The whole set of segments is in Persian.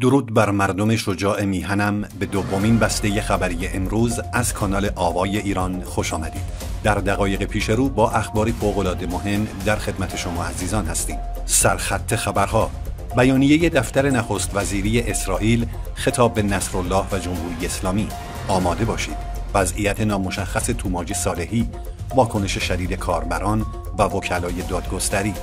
درود بر مردم شجاع میهنم به دومین بسته خبری امروز از کانال آوای ایران خوش آمدید. در دقایق پیش رو با اخباری فوقالعاده مهم در خدمت شما عزیزان هستیم. سرخط خبرها بیانیه دفتر نخست وزیری اسرائیل خطاب به نصرالله و جمهوری اسلامی آماده باشید. وضعیت نامشخص توماج صالحی واکنش شدید کاربران و وکلای دادگستری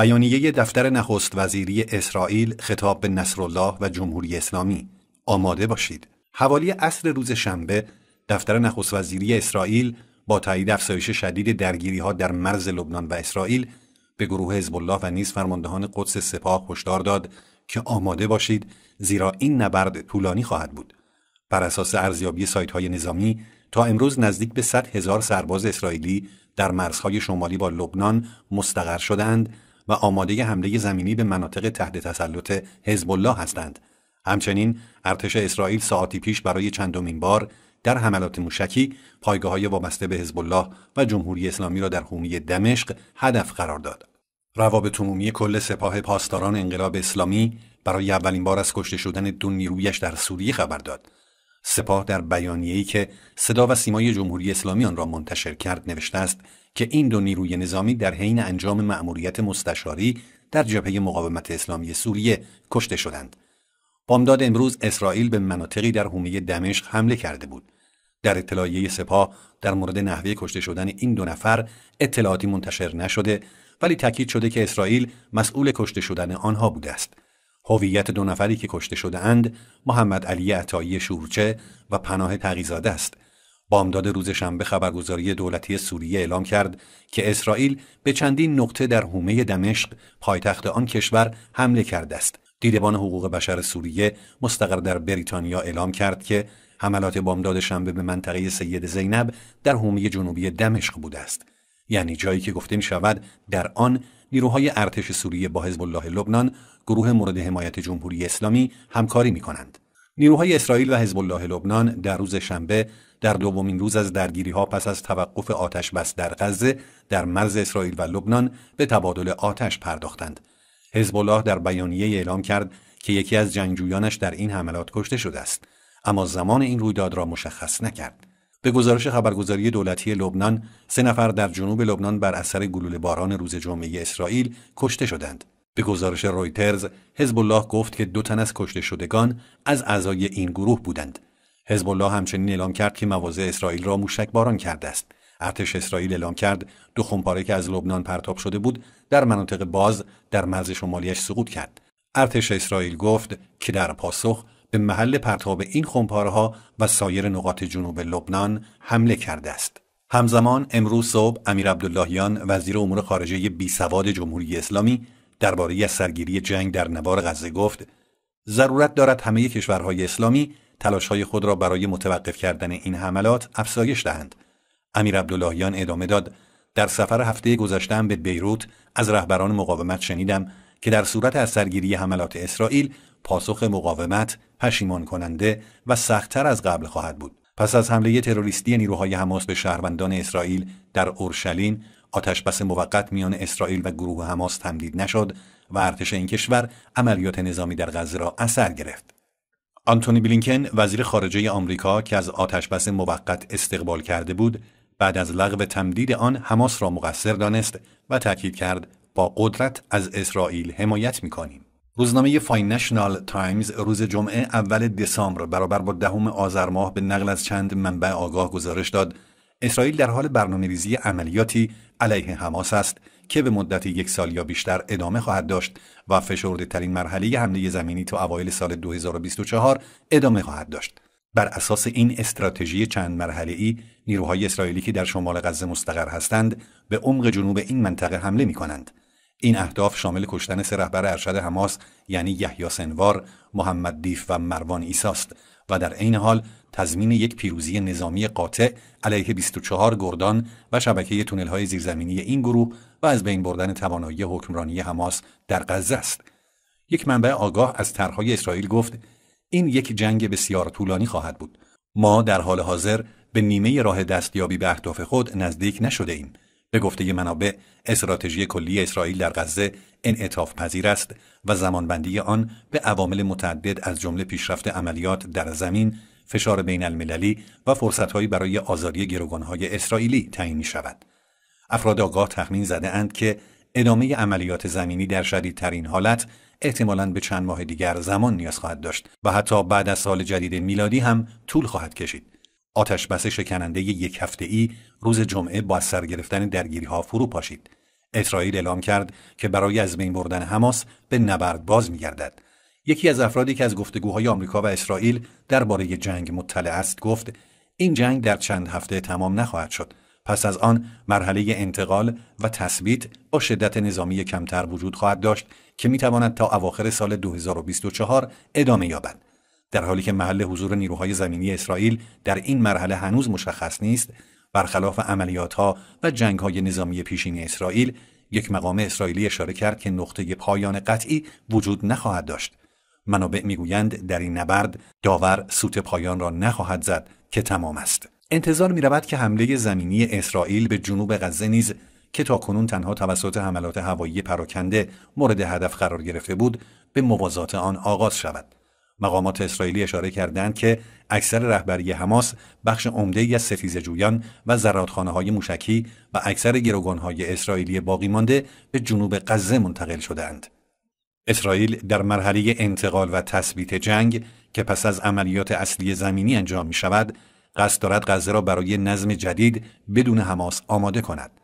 بیانیه دفتر نخست وزیری اسرائیل خطاب به نصرالله و جمهوری اسلامی آماده باشید حوالی اصر روز شنبه دفتر نخست وزیری اسرائیل با تایید افزایش شدید درگیری ها در مرز لبنان و اسرائیل به گروه حزب و نیز فرماندهان قدس سپاه هشدار داد که آماده باشید زیرا این نبرد طولانی خواهد بود بر اساس ارزیابی سایت های نظامی تا امروز نزدیک به 100 هزار سرباز اسرائیلی در مرزهای شمالی با لبنان مستقر شدند و آماده حمله زمینی به مناطق تحت تسلط حزب الله هستند. همچنین ارتش اسرائیل ساعتی پیش برای چندمین بار در حملات موشکی پایگاه های وابسته به حزب الله و جمهوری اسلامی را در حومه دمشق هدف قرار داد. روابط عمومی کل سپاه پاسداران انقلاب اسلامی برای اولین بار از کشته شدن دو نیرویش در سوریه خبر داد سپاه در بیانیه‌ای که صدا و سیمای جمهوری اسلامی آن را منتشر کرد نوشته است که این دو نیروی نظامی در حین انجام مأموریت مستشاری در جبهه مقاومت اسلامی سوریه کشته شدند. بامداد امروز اسرائیل به مناطقی در حومه دمشق حمله کرده بود. در اطلاعیه سپاه در مورد نحوه کشته شدن این دو نفر اطلاعاتی منتشر نشده ولی تاکید شده که اسرائیل مسئول کشته شدن آنها بوده است. هویت دو نفری که کشته شده اند محمد علی عطایی شورچه و پناه تقیزاده است بامداد روز شنبه خبرگزاری دولتی سوریه اعلام کرد که اسرائیل به چندین نقطه در حومه دمشق پایتخت آن کشور حمله کرده است دیدبان حقوق بشر سوریه مستقر در بریتانیا اعلام کرد که حملات بامداد شنبه به منطقه سید زینب در حومه جنوبی دمشق بوده است یعنی جایی که گفته می شود در آن نیروهای ارتش سوریه با حزب الله لبنان گروه مورد حمایت جمهوری اسلامی همکاری می کنند. نیروهای اسرائیل و حزب الله لبنان در روز شنبه در دومین روز از درگیری ها پس از توقف آتش بس در غزه در مرز اسرائیل و لبنان به تبادل آتش پرداختند. حزب الله در بیانیه اعلام کرد که یکی از جنگجویانش در این حملات کشته شده است اما زمان این رویداد را مشخص نکرد. به گزارش خبرگزاری دولتی لبنان سه نفر در جنوب لبنان بر اثر گلوله باران روز جمعه اسرائیل کشته شدند به گزارش رویترز حزب الله گفت که دو تن از کشته شدگان از اعضای این گروه بودند حزب الله همچنین اعلام کرد که مواضع اسرائیل را موشک باران کرده است ارتش اسرائیل اعلام کرد دو خمپاره که از لبنان پرتاب شده بود در مناطق باز در مرز شمالیش سقوط کرد ارتش اسرائیل گفت که در پاسخ به محل پرتاب این خمپارها و سایر نقاط جنوب لبنان حمله کرده است. همزمان امروز صبح امیر عبداللهیان وزیر امور خارجه بی سواد جمهوری اسلامی درباره سرگیری جنگ در نوار غزه گفت ضرورت دارد همه کشورهای اسلامی تلاشهای خود را برای متوقف کردن این حملات افزایش دهند. امیر عبداللهیان ادامه داد در سفر هفته گذشته به بیروت از رهبران مقاومت شنیدم که در صورت از سرگیری حملات اسرائیل پاسخ مقاومت پشیمان کننده و سختتر از قبل خواهد بود. پس از حمله تروریستی نیروهای حماس به شهروندان اسرائیل در اورشلیم آتش بس موقت میان اسرائیل و گروه حماس تمدید نشد و ارتش این کشور عملیات نظامی در غزه را اثر گرفت. آنتونی بلینکن وزیر خارجه آمریکا که از آتش بس موقت استقبال کرده بود بعد از لغو تمدید آن حماس را مقصر دانست و تاکید کرد با قدرت از اسرائیل حمایت میکنیم. روزنامه نشنال تایمز روز جمعه اول دسامبر برابر با دهم آذر ماه به نقل از چند منبع آگاه گزارش داد اسرائیل در حال ریزی عملیاتی علیه حماس است که به مدت یک سال یا بیشتر ادامه خواهد داشت و فشرده ترین مرحله حمله زمینی تا اوایل سال 2024 ادامه خواهد داشت. بر اساس این استراتژی چند مرحله ای نیروهای اسرائیلی که در شمال غزه مستقر هستند به عمق جنوب این منطقه حمله می کنند. این اهداف شامل کشتن سه رهبر ارشد حماس یعنی یحیی سنوار، محمد دیف و مروان ایساست است و در عین حال تضمین یک پیروزی نظامی قاطع علیه 24 گردان و شبکه تونل‌های زیرزمینی این گروه و از بین بردن توانایی حکمرانی حماس در غزه است. یک منبع آگاه از طرحهای اسرائیل گفت این یک جنگ بسیار طولانی خواهد بود. ما در حال حاضر به نیمه راه دستیابی به اهداف خود نزدیک نشده به گفته منابع استراتژی کلی اسرائیل در غزه انعطاف پذیر است و زمانبندی آن به عوامل متعدد از جمله پیشرفت عملیات در زمین، فشار بین المللی و فرصتهایی برای آزادی گروگانهای اسرائیلی تعیین می شود. افراد آگاه تخمین زده اند که ادامه عملیات زمینی در ترین حالت احتمالاً به چند ماه دیگر زمان نیاز خواهد داشت و حتی بعد از سال جدید میلادی هم طول خواهد کشید. آتش بس شکننده یک هفته ای روز جمعه با سر گرفتن درگیری ها فرو پاشید. اسرائیل اعلام کرد که برای از بین بردن حماس به نبرد باز گردد یکی از افرادی که از گفتگوهای آمریکا و اسرائیل درباره جنگ مطلع است گفت این جنگ در چند هفته تمام نخواهد شد. پس از آن مرحله انتقال و تثبیت با شدت نظامی کمتر وجود خواهد داشت که تواند تا اواخر سال 2024 ادامه یابد. در حالی که محل حضور نیروهای زمینی اسرائیل در این مرحله هنوز مشخص نیست برخلاف عملیات ها و جنگ های نظامی پیشین اسرائیل یک مقام اسرائیلی اشاره کرد که نقطه پایان قطعی وجود نخواهد داشت منابع میگویند در این نبرد داور سوت پایان را نخواهد زد که تمام است انتظار می رود که حمله زمینی اسرائیل به جنوب غزه نیز که تا کنون تنها توسط حملات هوایی پراکنده مورد هدف قرار گرفته بود به موازات آن آغاز شود مقامات اسرائیلی اشاره کردند که اکثر رهبری حماس بخش عمده از سفیز جویان و زرادخانه های موشکی و اکثر گروگان های اسرائیلی باقی مانده به جنوب غزه منتقل شدند. اسرائیل در مرحله انتقال و تثبیت جنگ که پس از عملیات اصلی زمینی انجام می شود، قصد دارد غزه را برای نظم جدید بدون حماس آماده کند.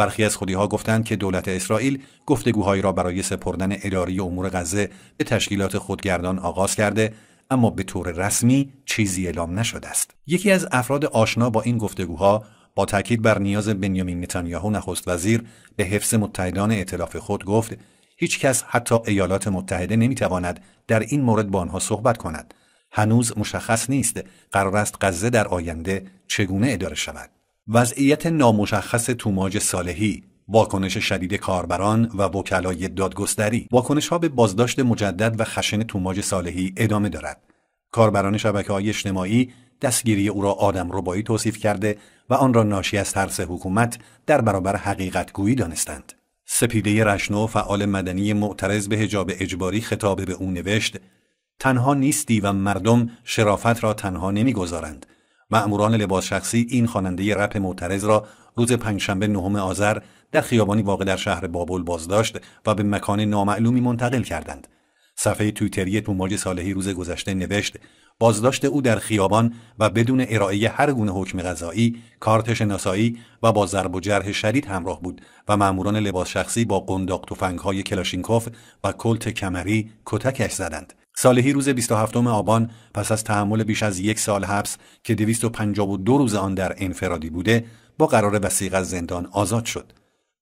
برخی از خودی ها گفتند که دولت اسرائیل گفتگوهایی را برای سپردن اداری امور غزه به تشکیلات خودگردان آغاز کرده اما به طور رسمی چیزی اعلام نشده است. یکی از افراد آشنا با این گفتگوها با تاکید بر نیاز بنیامین نتانیاهو نخست وزیر به حفظ متحدان ائتلاف خود گفت هیچ کس حتی ایالات متحده نمیتواند در این مورد با آنها صحبت کند. هنوز مشخص نیست قرار است غزه در آینده چگونه اداره شود. وضعیت نامشخص توماج صالحی واکنش شدید کاربران و وکلای دادگستری واکنش ها به بازداشت مجدد و خشن توماج صالحی ادامه دارد کاربران شبکه های اجتماعی دستگیری او را آدم ربایی توصیف کرده و آن را ناشی از ترس حکومت در برابر حقیقت گویی دانستند سپیده رشنو فعال مدنی معترض به هجاب اجباری خطاب به او نوشت تنها نیستی و مردم شرافت را تنها نمیگذارند مأموران لباس شخصی این خواننده رپ معترض را روز پنجشنبه نهم آذر در خیابانی واقع در شهر بابل بازداشت و به مکان نامعلومی منتقل کردند. صفحه توییتری توماج صالحی روز گذشته نوشت بازداشت او در خیابان و بدون ارائه هر گونه حکم غذایی، کارت شناسایی و با ضرب و جرح شدید همراه بود و ماموران لباس شخصی با قنداق تفنگ‌های کلاشینکوف و کلت کمری کتکش زدند. صالحی روز 27 آبان پس از تحمل بیش از یک سال حبس که 252 روز آن در انفرادی بوده با قرار وسیق از زندان آزاد شد.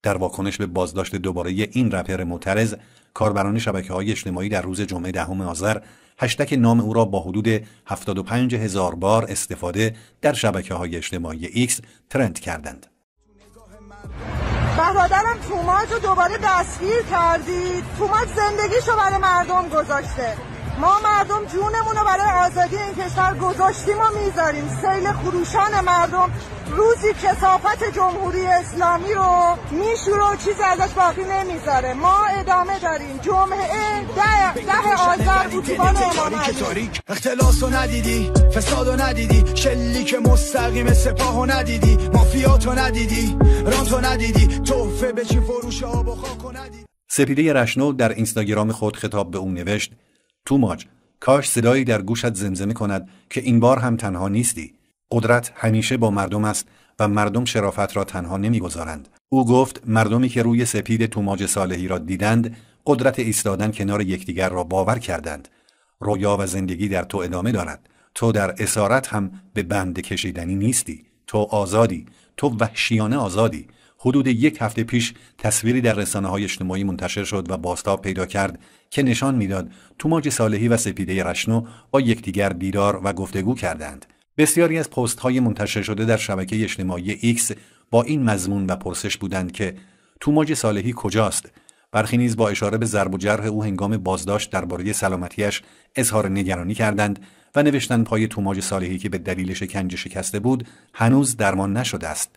در واکنش به بازداشت دوباره این رپر معترض کاربران شبکه های اجتماعی در روز جمعه دهم آذر هشتک نام او را با حدود 75 هزار بار استفاده در شبکه های اجتماعی ایکس ترند کردند. برادرم توماج رو دوباره دستگیر کردید توماج زندگیشو برای مردم گذاشته ما مردم جونمون رو برای آزادی این کشور گذاشتیم و میذاریم سیل خروشان مردم روزی کسافت جمهوری اسلامی رو میشور و چیزی ازش باقی نمیذاره ما ادامه داریم جمعه ده, ده آزار اتوبان امام اختلاس رو ندیدی فساد رو ندیدی که مستقیم سپاه رو ندیدی مافیات رو ندیدی رانت رو ندیدی توفه چی فروش آب و خاک ندیدی سپیده رشنو در اینستاگرام خود خطاب به او نوشت تو ماج کاش صدایی در گوشت زمزمه کند که این بار هم تنها نیستی قدرت همیشه با مردم است و مردم شرافت را تنها نمیگذارند او گفت مردمی که روی سپید توماج صالحی را دیدند قدرت ایستادن کنار یکدیگر را باور کردند رویا و زندگی در تو ادامه دارد تو در اسارت هم به بند کشیدنی نیستی تو آزادی تو وحشیانه آزادی حدود یک هفته پیش تصویری در رسانه های اجتماعی منتشر شد و باستاب پیدا کرد که نشان میداد توماج صالحی و سپیده رشنو با یکدیگر دیدار و گفتگو کردند بسیاری از پست های منتشر شده در شبکه اجتماعی ایکس با این مضمون و پرسش بودند که توماج صالحی کجاست برخی نیز با اشاره به ضرب و جرح او هنگام بازداشت درباره سلامتیش اظهار نگرانی کردند و نوشتن پای توماج صالحی که به دلیل شکنجه شکسته بود هنوز درمان نشده است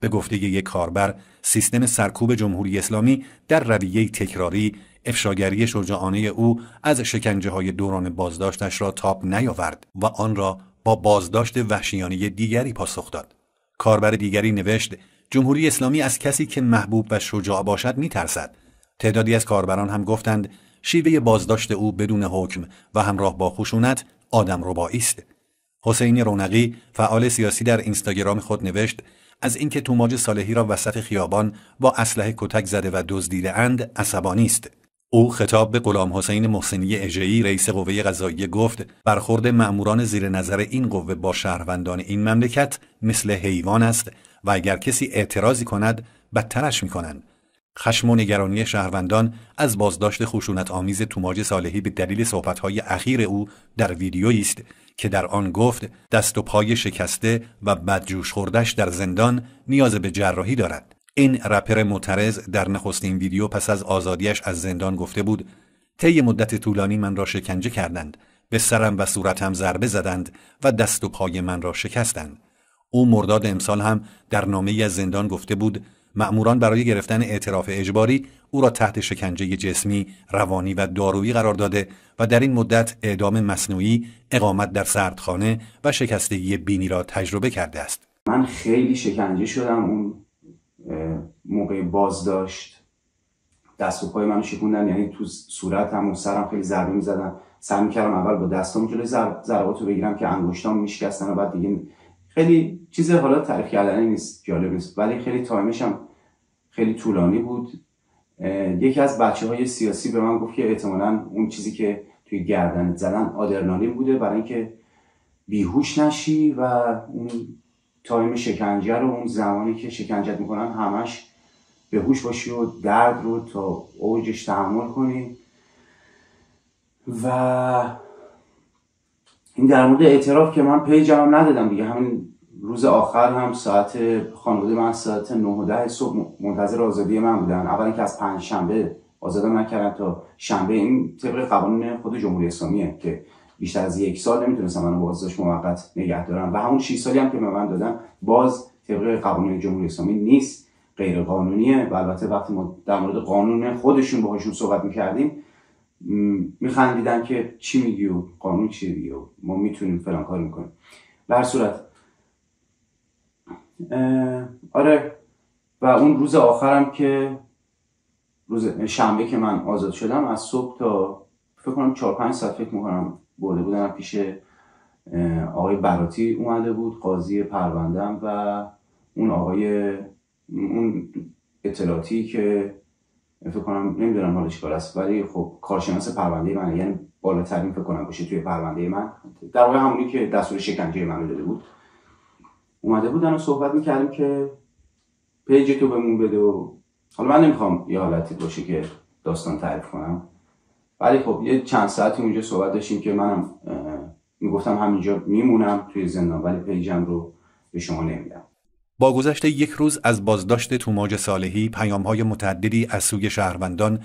به گفته یک کاربر سیستم سرکوب جمهوری اسلامی در رویه تکراری افشاگری شجاعانه او از شکنجه های دوران بازداشتش را تاب نیاورد و آن را با بازداشت وحشیانه دیگری پاسخ داد کاربر دیگری نوشت جمهوری اسلامی از کسی که محبوب و شجاع باشد میترسد تعدادی از کاربران هم گفتند شیوه بازداشت او بدون حکم و همراه با خشونت آدم ربایی است حسین رونقی فعال سیاسی در اینستاگرام خود نوشت از اینکه توماج صالحی را وسط خیابان با اسلحه کتک زده و دزدیده اند عصبانی است او خطاب به غلام حسین محسنی اژه‌ای رئیس قوه قضاییه گفت برخورد مأموران زیر نظر این قوه با شهروندان این مملکت مثل حیوان است و اگر کسی اعتراضی کند بدترش میکنند خشم و نگرانی شهروندان از بازداشت خشونت آمیز توماج صالحی به دلیل صحبتهای اخیر او در ویدیویی است که در آن گفت دست و پای شکسته و بدجوش خوردش در زندان نیاز به جراحی دارد این رپر معترض در نخستین ویدیو پس از آزادیش از زندان گفته بود طی مدت طولانی من را شکنجه کردند به سرم و صورتم ضربه زدند و دست و پای من را شکستند او مرداد امسال هم در نامه از زندان گفته بود مأموران برای گرفتن اعتراف اجباری او را تحت شکنجه جسمی، روانی و دارویی قرار داده و در این مدت اعدام مصنوعی، اقامت در سردخانه و شکستگی بینی را تجربه کرده است. من خیلی شکنجه شدم اون موقع بازداشت دست و پای منو شکوندن یعنی تو صورتم و سرم خیلی ضربه می‌زدن سعی کردم اول با دستام جلوی ضربات رو بگیرم که انگشتام میشکستن و بعد دیگه خیلی چیز حالا تعریف کردنی نیست جالب نیست ولی خیلی تایمش هم خیلی طولانی بود یکی از بچه های سیاسی به من گفت که احتمالا اون چیزی که توی گردن زدن آدرنالین بوده برای اینکه بیهوش نشی و اون تایم شکنجه رو اون زمانی که شکنجت میکنن همش به هوش باشی و درد رو تا اوجش تحمل کنی و این در مورد اعتراف که من پی هم ندادم دیگه همین روز آخر هم ساعت خانواده من ساعت 9 و 10 صبح منتظر آزادی من بودن اول اینکه از پنج شنبه آزادم نکردن تا شنبه این طبق قوانین خود جمهوری اسلامیه که بیشتر از یک سال نمیتونستم منو بازداشت موقت نگه دارم و همون 6 سالی هم که من دادم باز طبق قوانین جمهوری اسلامی نیست غیر قانونیه و البته وقتی ما در مورد قانون خودشون باهاشون صحبت میکردیم میخندیدن که چی میگی و قانون چی دیگه و ما میتونیم فلان کار میکنیم به صورت آره و اون روز آخرم که روز شنبه که من آزاد شدم از صبح تا فکر کنم چهار پنج ساعت فکر میکنم برده بودم پیش آقای براتی اومده بود قاضی پروندم و اون آقای اون اطلاعاتی که یعنی فکر کنم نمیدونم حالا چیکار است ولی خب کارشناس پرونده من یعنی بالاترین فکر کنم باشه توی پرونده من در واقع همونی که دستور شکنجه من داده بود اومده بودن و صحبت میکردیم که پیج تو بهمون بده و حالا من نمیخوام یه حالتی باشه که داستان تعریف کنم ولی خب یه چند ساعتی اونجا صحبت داشتیم که منم میگفتم همینجا میمونم توی زندان ولی پیجم رو به شما نمیدم با گذشت یک روز از بازداشت توماج صالحی پیامهای متعددی از سوی شهروندان،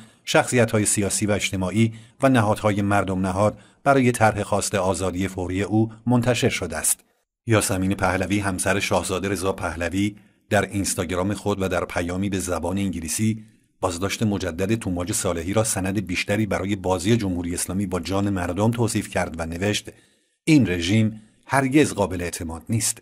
های سیاسی و اجتماعی و نهادهای مردم نهاد برای طرح خواست آزادی فوری او منتشر شده است. یاسمین پهلوی همسر شاهزاده رضا پهلوی در اینستاگرام خود و در پیامی به زبان انگلیسی بازداشت مجدد توماج صالحی را سند بیشتری برای بازی جمهوری اسلامی با جان مردم توصیف کرد و نوشت این رژیم هرگز قابل اعتماد نیست.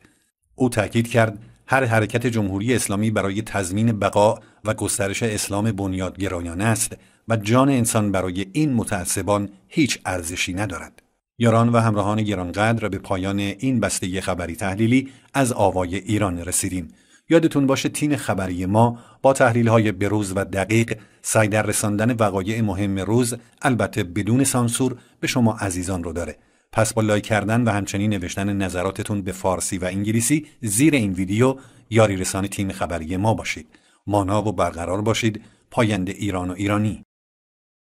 او تاکید کرد هر حرکت جمهوری اسلامی برای تضمین بقا و گسترش اسلام بنیادگرایان است و جان انسان برای این متعصبان هیچ ارزشی ندارد. یاران و همراهان گرانقدر به پایان این بسته خبری تحلیلی از آوای ایران رسیدیم. یادتون باشه تین خبری ما با تحلیل های بروز و دقیق سعی در رساندن وقایع مهم روز البته بدون سانسور به شما عزیزان رو داره. پس با لایک کردن و همچنین نوشتن نظراتتون به فارسی و انگلیسی زیر این ویدیو یاری رسان تیم خبری ما باشید. مانا و برقرار باشید پاینده ایران و ایرانی